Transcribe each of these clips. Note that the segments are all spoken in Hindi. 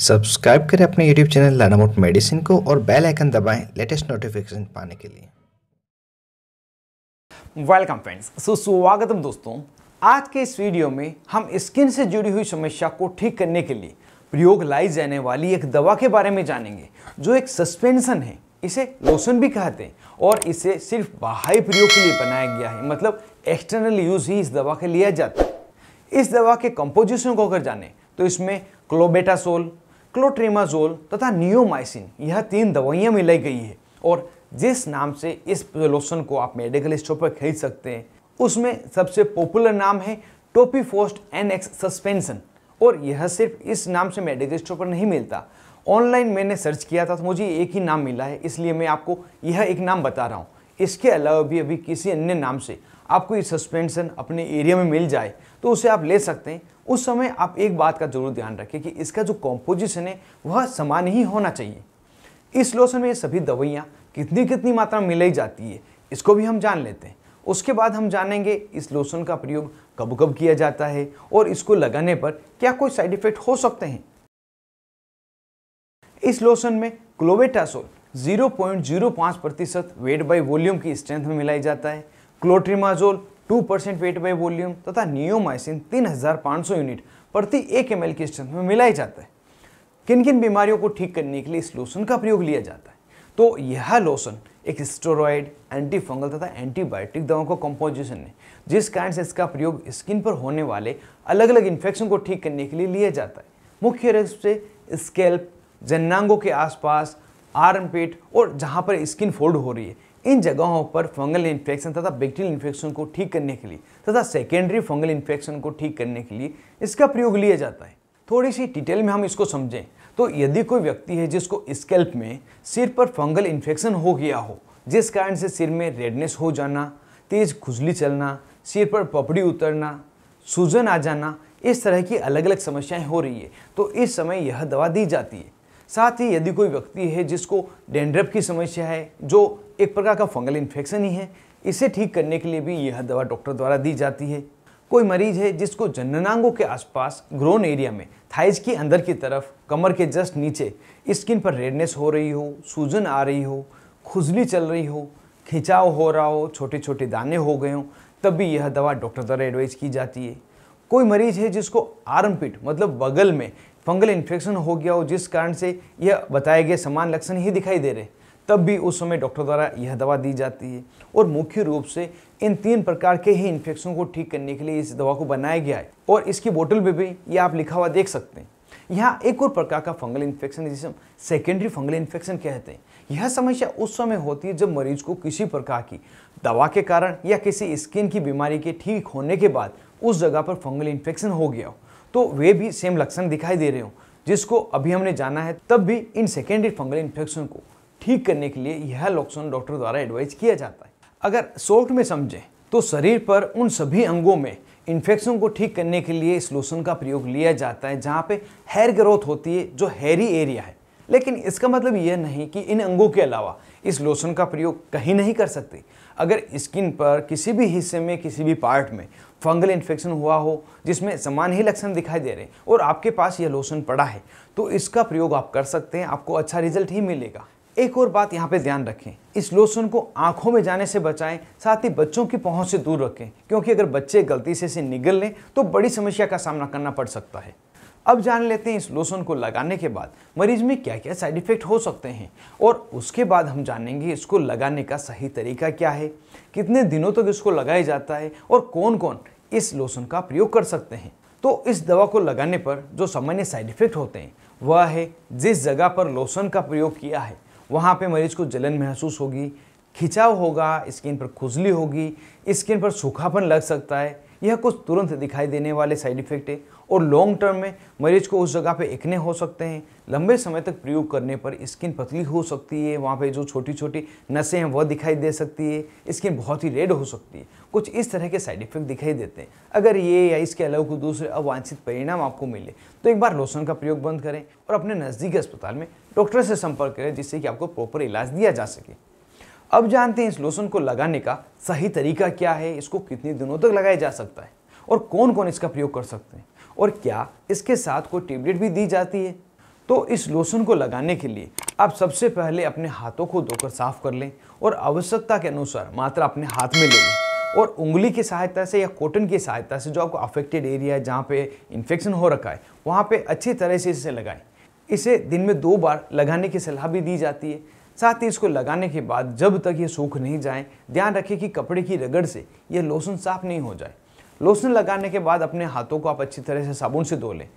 सब्सक्राइब करें अपने यूट्यूब चैनल लानामोट मेडिसिन को और बेल आइकन दबाएं लेटेस्ट नोटिफिकेशन पाने के लिए वेलकम फ्रेंड्स सुस्वागतम दोस्तों आज के इस वीडियो में हम स्किन से जुड़ी हुई समस्या को ठीक करने के लिए प्रयोग लाई जाने वाली एक दवा के बारे में जानेंगे जो एक सस्पेंशन है इसे लोशन भी कहते हैं और इसे सिर्फ बाहरी प्रयोग के लिए बनाया गया है मतलब एक्सटर्नल यूज ही इस दवा के लिया जाता है इस दवा के कंपोजिशन को अगर जाने तो इसमें क्लोबेटासोल क्लोट्रेमाजोल तथा नियोमाइसिन यह तीन दवाइयाँ मिलाई गई है और जिस नाम से इस लोशन को आप मेडिकल स्टोर पर खरीद सकते हैं उसमें सबसे पॉपुलर नाम है टोपीफोस्ट एन एक्स सस्पेंसन और यह सिर्फ इस नाम से मेडिकल स्टोर पर नहीं मिलता ऑनलाइन मैंने सर्च किया था तो मुझे एक ही नाम मिला है इसलिए मैं आपको यह एक नाम बता रहा हूँ इसके अलावा भी अभी किसी अन्य नाम से आपको ये सस्पेंशन अपने एरिया में मिल जाए तो उसे आप ले सकते हैं उस समय आप एक बात का जरूर ध्यान रखें कि इसका जो कॉम्पोजिशन है वह समान ही होना चाहिए इस लोशन में ये सभी दवाइयाँ कितनी कितनी मात्रा में मिलाई जाती है इसको भी हम जान लेते हैं उसके बाद हम जानेंगे इस लोशन का प्रयोग कब कब किया जाता है और इसको लगाने पर क्या कोई साइड इफेक्ट हो सकते हैं इस लोशन में क्लोबेटासोल 0.05 प्रतिशत वेट बाई वॉल्यूम की स्ट्रेंथ में मिलाई जाता है clotrimazole 2 percent weight by volume तथा नियोमाइसिन 3,500 यूनिट प्रति एक एम की स्ट्रेंथ में मिलाया जाता है किन किन बीमारियों को ठीक करने के लिए इस लोशन का प्रयोग लिया जाता है तो यह लोशन एक स्टोरॉयड एंटी फंगल तथा एंटीबायोटिक दवाओं का कंपोजिशन है जिस कारण से इसका प्रयोग स्किन पर होने वाले अलग अलग इन्फेक्शन को ठीक करने के लिए लिया जाता है मुख्य रूप से स्केल्प जन्नांगों के आसपास आर्म पेट और जहाँ पर स्किन फोल्ड हो रही है इन जगहों पर फंगल इन्फेक्शन तथा बैक्टीरियल इन्फेक्शन को ठीक करने के लिए तथा सेकेंडरी फंगल इन्फेक्शन को ठीक करने के लिए इसका प्रयोग लिया जाता है थोड़ी सी डिटेल में हम इसको समझें तो यदि कोई व्यक्ति है जिसको स्कैल्प में सिर पर फंगल इन्फेक्शन हो गया हो जिस कारण से सिर में रेडनेस हो जाना तेज खुजली चलना सिर पर पपड़ी उतरना सूजन आ जाना इस तरह की अलग अलग समस्याएं हो रही है तो इस समय यह दवा दी जाती है साथ ही यदि कोई व्यक्ति है जिसको डेंड्रप की समस्या है जो एक प्रकार का फंगल इन्फेक्शन ही है इसे ठीक करने के लिए भी यह दवा डॉक्टर द्वारा दी जाती है कोई मरीज है जिसको जननांगों के आसपास ग्रोन एरिया में थाइज के अंदर की तरफ कमर के जस्ट नीचे स्किन पर रेडनेस हो रही हो सूजन आ रही हो खुजली चल रही हो खिंचाव हो रहा हो छोटे छोटे दाने हो गए हों तब भी यह दवा डॉक्टर द्वारा एडवाइज की जाती है कोई मरीज है जिसको आर्मपिट मतलब बगल में फंगल इन्फेक्शन हो गया हो जिस कारण से यह बताए गए समान लक्षण ही दिखाई दे रहे तब भी उस समय डॉक्टर द्वारा यह दवा दी जाती है और मुख्य रूप से इन तीन प्रकार के ही इन्फेक्शन को ठीक करने के लिए इस दवा को बनाया गया है और इसकी बोतल में भी ये आप लिखा हुआ देख सकते हैं यहाँ एक और प्रकार का फंगल इन्फेक्शन जिसे हम सेकेंडरी फंगल इन्फेक्शन कहते हैं यह समस्या उस समय होती है जब मरीज को किसी प्रकार की दवा के कारण या किसी स्किन की बीमारी के ठीक होने के बाद उस जगह पर फंगल इन्फेक्शन हो गया हो तो वे भी सेम लक्षण दिखाई दे रहे हो जिसको अभी हमने जाना है तब भी इन सेकेंडरी फंगल इन्फेक्शन को ठीक करने के लिए यह लक्षण डॉक्टर द्वारा एडवाइज किया जाता है अगर शॉर्ट में समझें तो शरीर पर उन सभी अंगों में इन्फेक्शन को ठीक करने के लिए इस लोशन का प्रयोग लिया जाता है जहाँ पे हेयर ग्रोथ होती है जो हेरी एरिया है लेकिन इसका मतलब यह नहीं कि इन अंगों के अलावा इस लोशन का प्रयोग कहीं नहीं कर सकते अगर स्किन पर किसी भी हिस्से में किसी भी पार्ट में फंगल इन्फेक्शन हुआ हो जिसमें समान ही लक्षण दिखाई दे रहे हैं और आपके पास यह लोशन पड़ा है तो इसका प्रयोग आप कर सकते हैं आपको अच्छा रिजल्ट ही मिलेगा एक और बात यहाँ पे ध्यान रखें इस लोशन को आंखों में जाने से बचाएं साथ ही बच्चों की पहुँच से दूर रखें क्योंकि अगर बच्चे गलती से इसे निगल लें तो बड़ी समस्या का सामना करना पड़ सकता है अब जान लेते हैं इस लोशन को लगाने के बाद मरीज में क्या क्या साइड इफ़ेक्ट हो सकते हैं और उसके बाद हम जानेंगे इसको लगाने का सही तरीका क्या है कितने दिनों तक तो इसको लगाया जाता है और कौन कौन इस लोशन का प्रयोग कर सकते हैं तो इस दवा को लगाने पर जो सामान्य साइड इफ़ेक्ट होते हैं वह है जिस जगह पर लोशन का प्रयोग किया है वहाँ पर मरीज को जलन महसूस होगी खिंचाव होगा स्किन पर खुजली होगी स्किन पर सूखापन लग सकता है यह कुछ तुरंत दिखाई देने वाले साइड इफेक्ट है और लॉन्ग टर्म में मरीज को उस जगह पे इकने हो सकते हैं लंबे समय तक प्रयोग करने पर स्किन पतली हो सकती है वहाँ पे जो छोटी छोटी नसें हैं वह दिखाई दे सकती है स्किन बहुत ही रेड हो सकती है कुछ इस तरह के साइड इफेक्ट दिखाई देते हैं अगर ये या इसके अलावा कोई दूसरे अवांछित परिणाम आपको मिले तो एक बार लोशन का प्रयोग बंद करें और अपने नज़दीकी अस्पताल में डॉक्टर से संपर्क करें जिससे कि आपको प्रॉपर इलाज दिया जा सके अब जानते हैं इस लोशन को लगाने का सही तरीका क्या है इसको कितने दिनों तक लगाया जा सकता है और कौन कौन इसका प्रयोग कर सकते हैं और क्या इसके साथ कोई टेबलेट भी दी जाती है तो इस लोशन को लगाने के लिए आप सबसे पहले अपने हाथों को धोकर साफ कर लें और आवश्यकता के अनुसार मात्रा अपने हाथ में ले लें और उंगली की सहायता से या कॉटन की सहायता से जो आपको अफेक्टेड एरिया है जहाँ पे इन्फेक्शन हो रखा है वहाँ पे अच्छी तरह से इसे लगाएं इसे दिन में दो बार लगाने की सलाह भी दी जाती है साथ ही इसको लगाने के बाद जब तक ये सूख नहीं जाए ध्यान रखें कि कपड़े की रगड़ से ये लोशन साफ नहीं हो जाए लोशन लगाने के बाद अपने हाथों को आप अच्छी तरह से साबुन से धो लें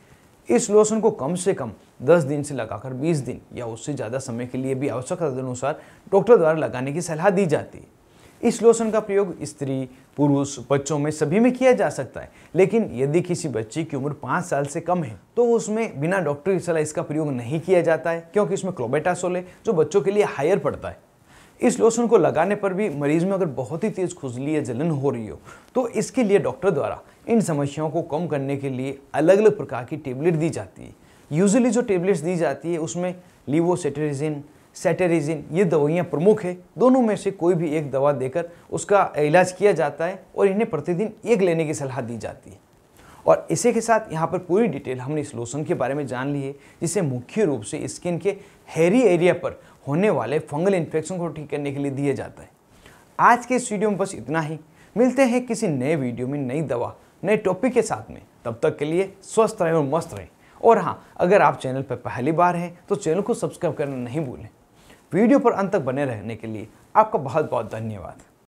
इस लोशन को कम से कम 10 दिन से लगाकर 20 दिन या उससे ज़्यादा समय के लिए भी आवश्यकता अनुसार डॉक्टर द्वारा लगाने की सलाह दी जाती है इस लोशन का प्रयोग स्त्री पुरुष बच्चों में सभी में किया जा सकता है लेकिन यदि किसी बच्चे की उम्र पाँच साल से कम है तो उसमें बिना डॉक्टर की सलाह इसका प्रयोग नहीं किया जाता है क्योंकि इसमें क्लोबेटासोल है जो बच्चों के लिए हायर पड़ता है इस लोशन को लगाने पर भी मरीज में अगर बहुत ही तेज़ खुजली या जलन हो रही हो तो इसके लिए डॉक्टर द्वारा इन समस्याओं को कम करने के लिए अलग अलग प्रकार की टेबलेट दी जाती है यूजली जो टेबलेट्स दी जाती है उसमें लीवोसेटेरिजिन सेटेरिजिन ये दवाइयाँ प्रमुख है दोनों में से कोई भी एक दवा देकर उसका इलाज किया जाता है और इन्हें प्रतिदिन एक लेने की सलाह दी जाती है और इसी के साथ यहाँ पर पूरी डिटेल हमने इस लोशन के बारे में जान ली है जिसे मुख्य रूप से स्किन के हेरी एरिया पर होने वाले फंगल इन्फेक्शन को ठीक करने के लिए दिया जाता है आज के इस वीडियो में बस इतना ही मिलते हैं किसी नए वीडियो में नई दवा नए टॉपिक के साथ में तब तक के लिए स्वस्थ रहें और मस्त रहें और हाँ अगर आप चैनल पर पहली बार हैं तो चैनल को सब्सक्राइब करना नहीं भूलें वीडियो पर अंत तक बने रहने के लिए आपका बहुत बहुत धन्यवाद